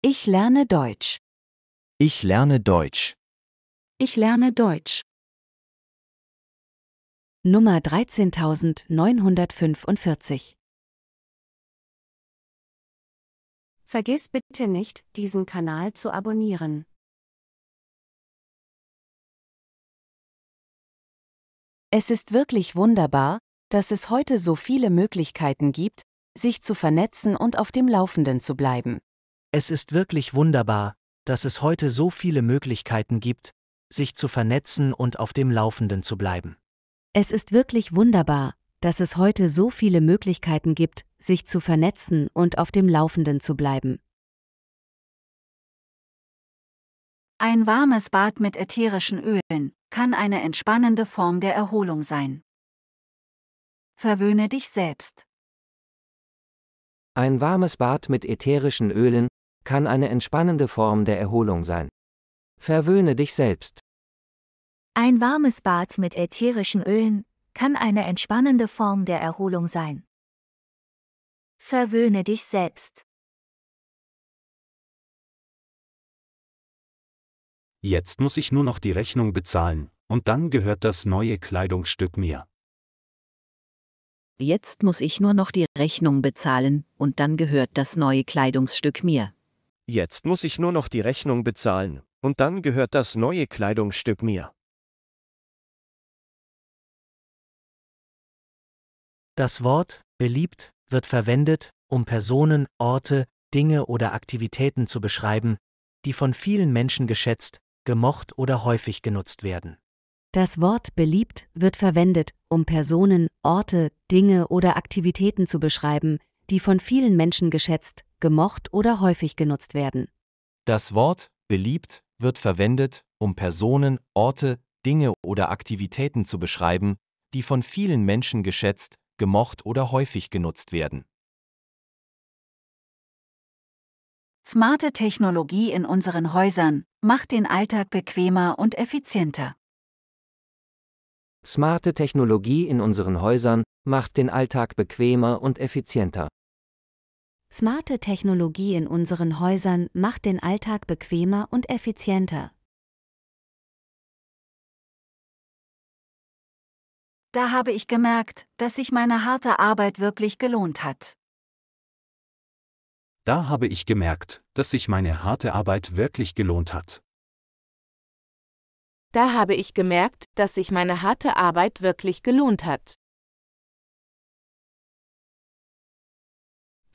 Ich lerne Deutsch. Ich lerne Deutsch. Ich lerne Deutsch. Nummer 13945 Vergiss bitte nicht, diesen Kanal zu abonnieren. Es ist wirklich wunderbar, dass es heute so viele Möglichkeiten gibt, sich zu vernetzen und auf dem Laufenden zu bleiben. Es ist wirklich wunderbar, dass es heute so viele Möglichkeiten gibt, sich zu vernetzen und auf dem Laufenden zu bleiben. Es ist wirklich wunderbar, dass es heute so viele Möglichkeiten gibt, sich zu vernetzen und auf dem Laufenden zu bleiben. Ein warmes Bad mit ätherischen Ölen kann eine entspannende Form der Erholung sein. Verwöhne dich selbst. Ein warmes Bad mit ätherischen Ölen kann eine entspannende Form der Erholung sein. Verwöhne dich selbst. Ein warmes Bad mit ätherischen Ölen kann eine entspannende Form der Erholung sein. Verwöhne dich selbst. Jetzt muss ich nur noch die Rechnung bezahlen, und dann gehört das neue Kleidungsstück mir. Jetzt muss ich nur noch die Rechnung bezahlen, und dann gehört das neue Kleidungsstück mir. Jetzt muss ich nur noch die Rechnung bezahlen, und dann gehört das neue Kleidungsstück mir. Das Wort beliebt wird verwendet, um Personen, Orte, Dinge oder Aktivitäten zu beschreiben, die von vielen Menschen geschätzt, gemocht oder häufig genutzt werden. Das Wort beliebt wird verwendet, um Personen, Orte, Dinge oder Aktivitäten zu beschreiben, die von vielen Menschen geschätzt, gemocht oder häufig genutzt werden. Das Wort beliebt wird verwendet, um Personen, Orte, Dinge oder Aktivitäten zu beschreiben, die von vielen Menschen geschätzt, gemocht oder häufig genutzt werden. Smarte Technologie in unseren Häusern macht den Alltag bequemer und effizienter. Smarte Technologie in unseren Häusern macht den Alltag bequemer und effizienter. Smarte Technologie in unseren Häusern macht den Alltag bequemer und effizienter. Da habe ich gemerkt, dass sich meine harte Arbeit wirklich gelohnt hat. Da habe ich gemerkt, dass sich meine harte Arbeit wirklich gelohnt hat. Da habe ich gemerkt, dass sich meine harte Arbeit wirklich gelohnt hat.